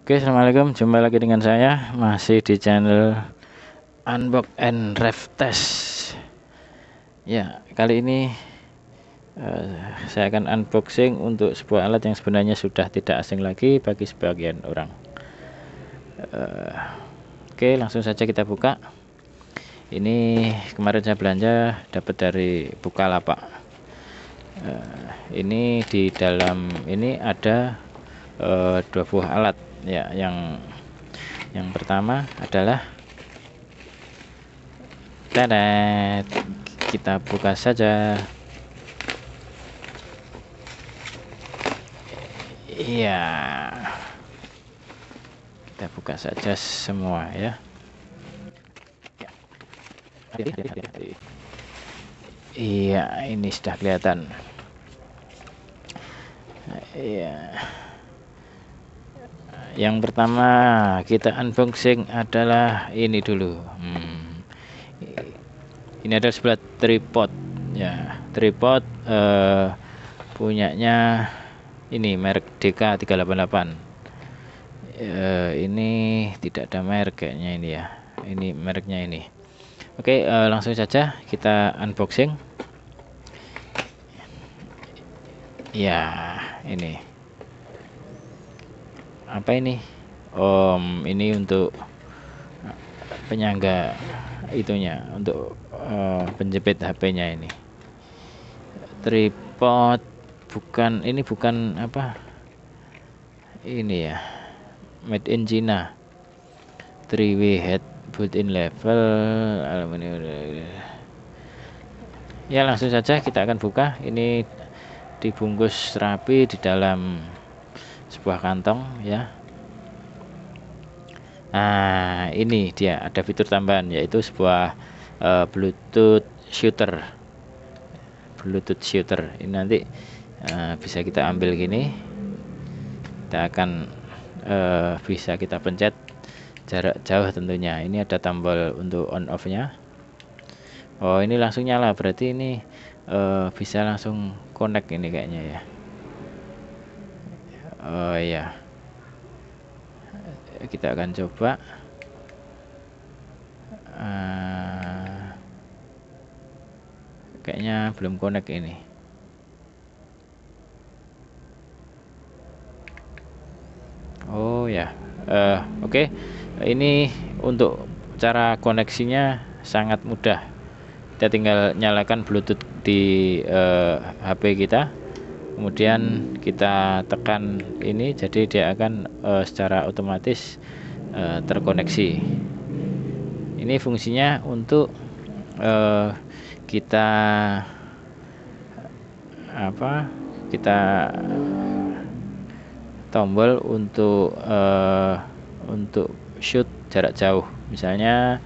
Oke, assalamualaikum. Jumpa lagi dengan saya masih di channel Unbox and Rev Test. Ya, kali ini uh, saya akan unboxing untuk sebuah alat yang sebenarnya sudah tidak asing lagi bagi sebagian orang. Uh, Oke, langsung saja kita buka. Ini kemarin saya belanja dapat dari Bukalapak. Uh, ini di dalam ini ada uh, dua buah alat ya yang yang pertama adalah teret kita buka saja iya kita buka saja semua ya iya ini sudah kelihatan iya nah, yang pertama kita unboxing adalah ini dulu hmm. ini ada sebelah tripod ya tripod eh, punyanya ini merek DK388 Uh, eh, ini tidak ada mereknya ini ya ini mereknya ini Oke uh, langsung saja kita unboxing ya ini apa ini om ini untuk eh, penyangga itunya untuk uh, penjepit HP-nya ini tripod bukan ini bukan apa ini ya made in China 3 way head built-in level aluminium ya langsung saja kita akan buka ini dibungkus rapi di dalam sebuah kantong ya nah ini dia ada fitur tambahan yaitu sebuah uh, Bluetooth shooter Bluetooth shooter ini nanti uh, bisa kita ambil gini kita akan uh, bisa kita pencet jarak jauh tentunya ini ada tombol untuk on off nya Oh ini langsung nyala berarti ini uh, bisa langsung connect ini kayaknya ya oh ya kita akan coba uh, kayaknya belum connect ini oh ya uh, oke okay. ini untuk cara koneksinya sangat mudah kita tinggal nyalakan bluetooth di uh, eh, HP kita kemudian kita tekan ini jadi dia akan e, secara otomatis e, terkoneksi ini fungsinya untuk e, kita apa kita tombol untuk e, untuk shoot jarak jauh misalnya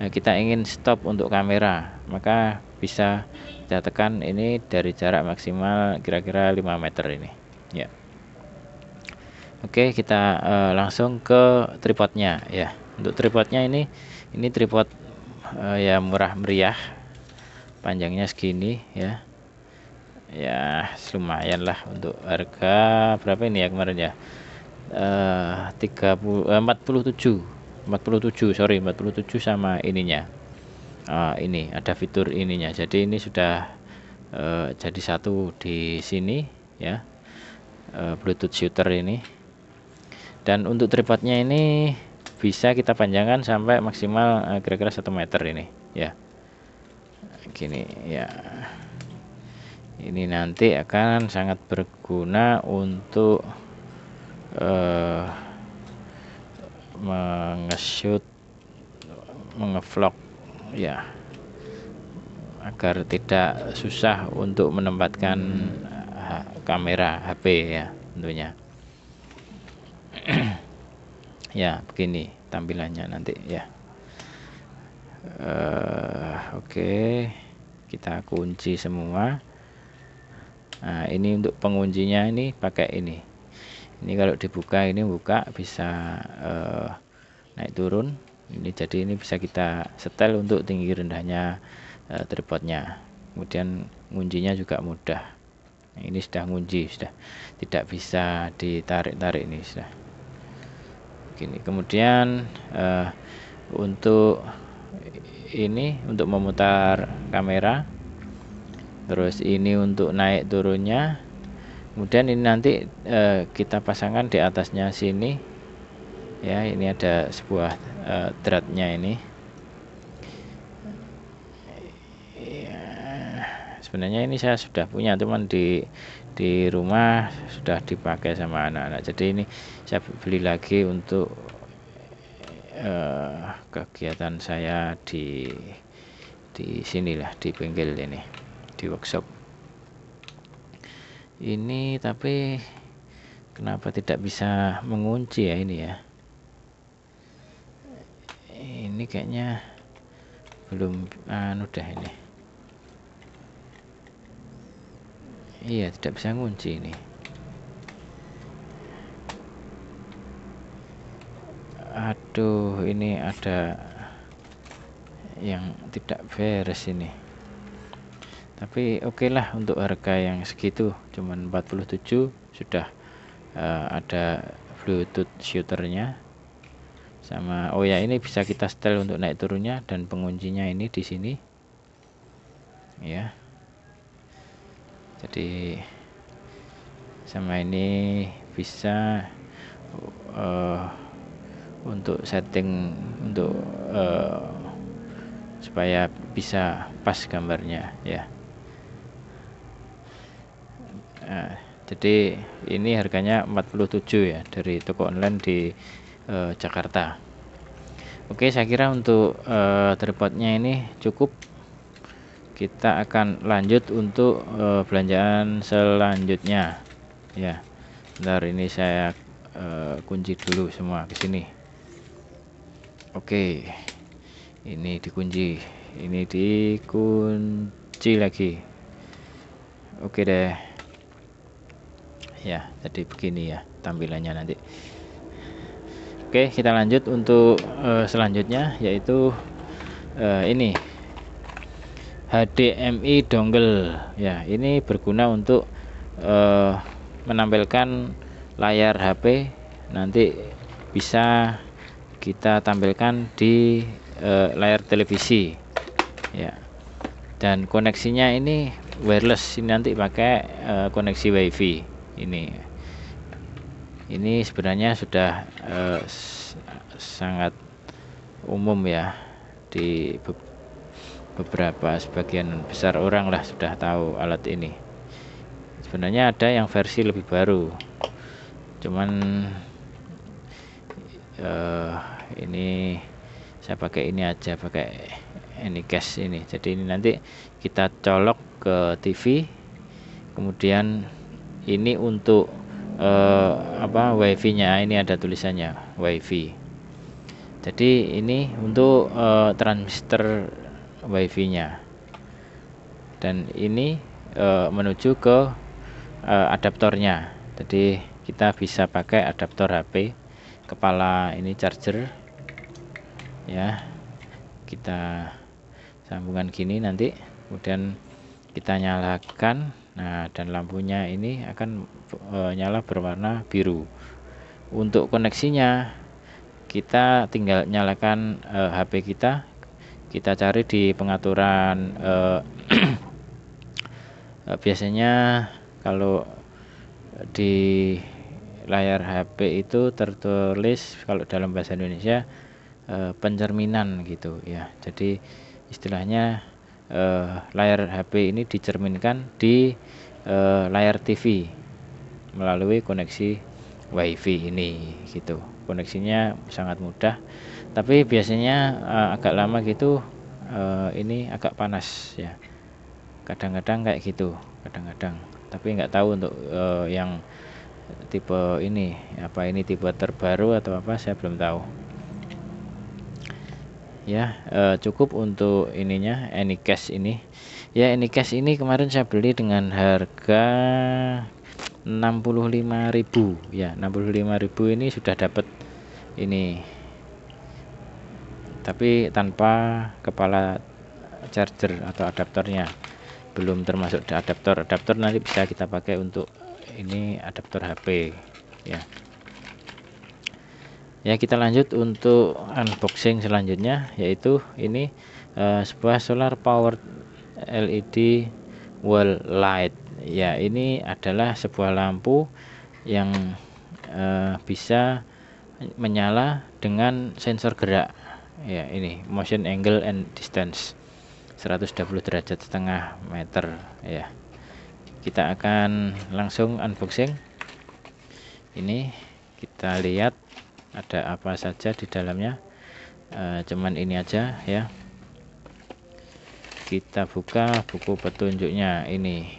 kita ingin stop untuk kamera maka bisa kita ini dari jarak maksimal kira-kira 5 meter ini ya Oke kita uh, langsung ke tripodnya ya untuk tripodnya ini ini tripod uh, ya murah meriah panjangnya segini ya ya lumayan lah untuk harga berapa ini ya kemarin ya uh, 30 uh, 47 47 sorry 47 sama ininya uh, ini ada fitur ininya jadi ini sudah uh, jadi satu di sini ya uh, Bluetooth shooter ini dan untuk tripodnya ini bisa kita panjangkan sampai maksimal kira-kira uh, satu -kira meter ini ya gini ya ini nanti akan sangat berguna untuk uh, mengeshoot mengevlog ya agar tidak susah untuk menempatkan kamera HP ya tentunya ya begini tampilannya nanti ya uh, oke okay. kita kunci semua nah ini untuk penguncinya ini pakai ini ini kalau dibuka ini buka bisa uh, naik turun ini jadi ini bisa kita setel untuk tinggi rendahnya e, tripodnya kemudian nguncinya juga mudah nah, ini sudah ngunci sudah tidak bisa ditarik-tarik ini sudah gini kemudian e, untuk ini untuk memutar kamera terus ini untuk naik turunnya kemudian ini nanti e, kita pasangkan di atasnya sini ya ini ada sebuah uh, eh, dratnya ini ya, sebenarnya ini saya sudah punya teman di di rumah sudah dipakai sama anak-anak jadi ini saya beli lagi untuk uh, kegiatan saya di di sinilah di pinggir ini di workshop ini tapi kenapa tidak bisa mengunci ya ini ya ini kayaknya belum anu dah ini iya tidak bisa ngunci ini aduh ini ada yang tidak beres ini tapi oke okay untuk harga yang segitu cuman 47 sudah uh, ada bluetooth shooternya sama oh ya ini bisa kita setel untuk naik turunnya dan penguncinya ini di sini ya jadi sama ini bisa uh, untuk setting untuk uh, supaya bisa pas gambarnya ya uh, jadi ini harganya 47 ya dari toko online di Eh, Jakarta. Oke, saya kira untuk eh, tripodnya ini cukup. Kita akan lanjut untuk eh, belanjaan selanjutnya. Ya, ntar ini saya kunci dulu semua ke sini. Oke, ini dikunci, ini dikunci lagi. Oke deh. Ya, tadi begini ya tampilannya nanti. Oke, kita lanjut untuk uh, selanjutnya yaitu uh, ini HDMI dongle. Ya, ini berguna untuk uh, menampilkan layar HP nanti bisa kita tampilkan di uh, layar televisi. Ya. Dan koneksinya ini wireless, ini nanti pakai uh, koneksi WiFi ini ini sebenarnya sudah eh, sangat umum ya di be beberapa sebagian besar orang lah sudah tahu alat ini sebenarnya ada yang versi lebih baru cuman eh, ini saya pakai ini aja pakai ini case ini jadi ini nanti kita colok ke TV kemudian ini untuk uh, apa wifi-nya ini ada tulisannya wifi jadi ini untuk uh, eh, transmitter wifi-nya dan ini uh, menuju ke uh, adaptornya jadi kita bisa pakai adaptor HP kepala ini charger ya kita sambungan gini nanti kemudian kita nyalakan Nah, dan lampunya ini akan e, nyala berwarna biru. Untuk koneksinya, kita tinggal nyalakan e, eh, HP kita. Kita cari di pengaturan e, biasanya kalau di layar HP itu tertulis kalau dalam bahasa Indonesia e, pencerminan gitu ya. Jadi istilahnya eh, layar HP ini dicerminkan di eh, layar TV melalui koneksi WiFi ini gitu. Koneksinya sangat mudah, tapi biasanya eh, agak lama gitu eh, ini agak panas ya. Kadang-kadang kayak gitu, kadang-kadang. Tapi nggak tahu untuk eh, yang tipe ini apa ini tipe terbaru atau apa saya belum tahu ya uh, cukup untuk ininya Anycash ini ya Anycash ini kemarin saya beli dengan harga 65.000 ya 65.000 ini sudah dapat ini tapi tanpa kepala charger atau adaptornya belum termasuk adaptor adaptor nanti bisa kita pakai untuk ini adaptor HP ya ya kita lanjut untuk unboxing selanjutnya yaitu ini uh, sebuah solar power LED wall e light ya ini adalah sebuah lampu yang uh, bisa menyala dengan sensor gerak ya ini motion angle and distance 120 derajat setengah meter ya kita akan langsung unboxing ini kita lihat ada apa saja di dalamnya e, cuman ini aja ya kita buka buku petunjuknya ini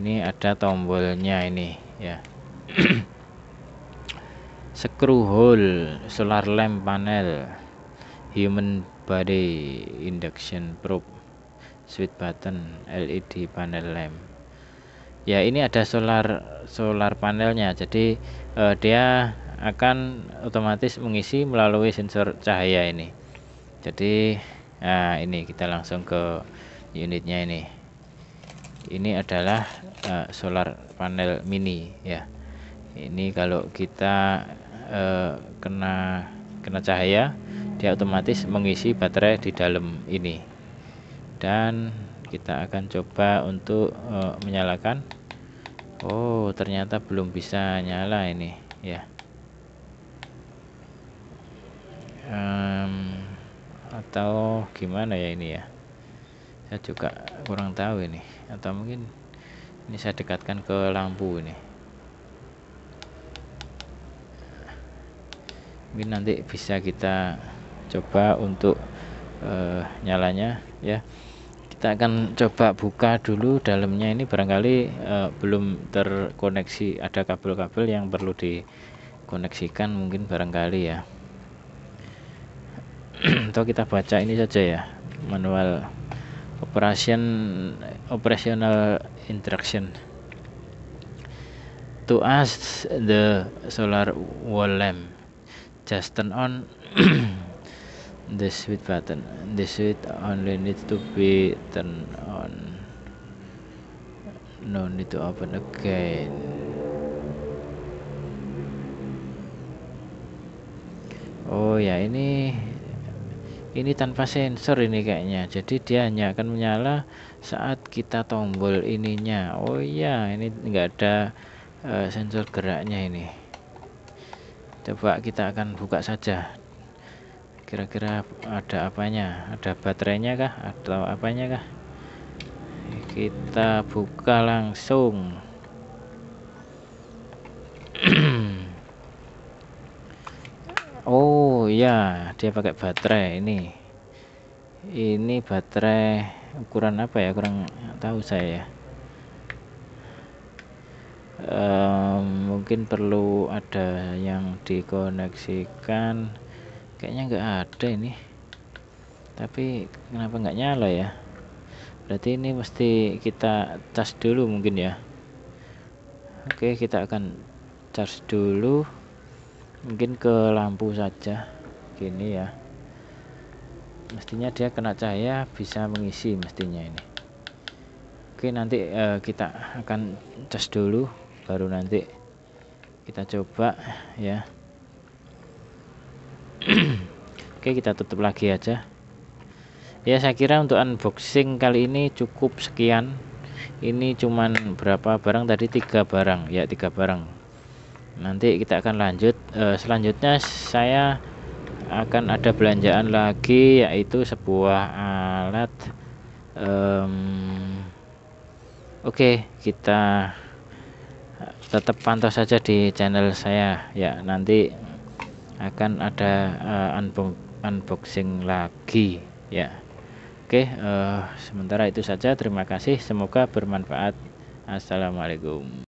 ini ada tombolnya ini ya screw hole solar lamp panel human body induction probe switch button LED panel lamp ya ini ada solar solar panelnya jadi eh, dia akan otomatis mengisi melalui sensor cahaya ini jadi nah ini kita langsung ke unitnya ini ini adalah uh, solar panel mini ya ini kalau kita uh, kena kena cahaya dia otomatis mengisi baterai di dalam ini dan kita akan coba untuk uh, menyalakan Oh ternyata belum bisa nyala ini ya um, atau gimana ya ini ya saya juga kurang tahu ini atau mungkin ini saya dekatkan ke lampu ini mungkin nanti bisa kita coba untuk uh, nyalanya ya kita akan coba buka dulu dalamnya ini barangkali uh, belum terkoneksi ada kabel-kabel yang perlu dikoneksikan mungkin barangkali ya atau kita baca ini saja ya manual operation operational interaction to ask the solar wall lamp just turn on the switch button the switch only need to be turned on no need to open again oh ya ini ini tanpa sensor ini kayaknya jadi dia hanya akan menyala saat kita tombol ininya oh iya ini enggak ada uh, sensor geraknya ini coba kita akan buka saja kira-kira ada apanya ada baterainya kah atau apanya kah kita buka langsung oh ya, dia pakai baterai ini ini baterai ukuran apa ya kurang tahu saya ya um, mungkin perlu ada yang dikoneksikan kayaknya enggak ada ini tapi kenapa enggak nyala ya berarti ini mesti kita cas dulu mungkin ya oke kita akan charge dulu mungkin ke lampu saja gini ya mestinya dia kena cahaya bisa mengisi mestinya ini oke nanti uh, kita akan cas dulu baru nanti kita coba ya oke kita tutup lagi aja ya saya kira untuk unboxing kali ini cukup sekian ini cuman berapa barang tadi tiga barang ya tiga barang nanti kita akan lanjut uh, selanjutnya saya akan ada belanjaan lagi yaitu sebuah eh, alat um, oke okay, kita tetap pantau saja di channel saya ya nanti akan ada uh, unboxing lagi ya oke okay, uh, eh, sementara itu saja terima kasih semoga bermanfaat assalamualaikum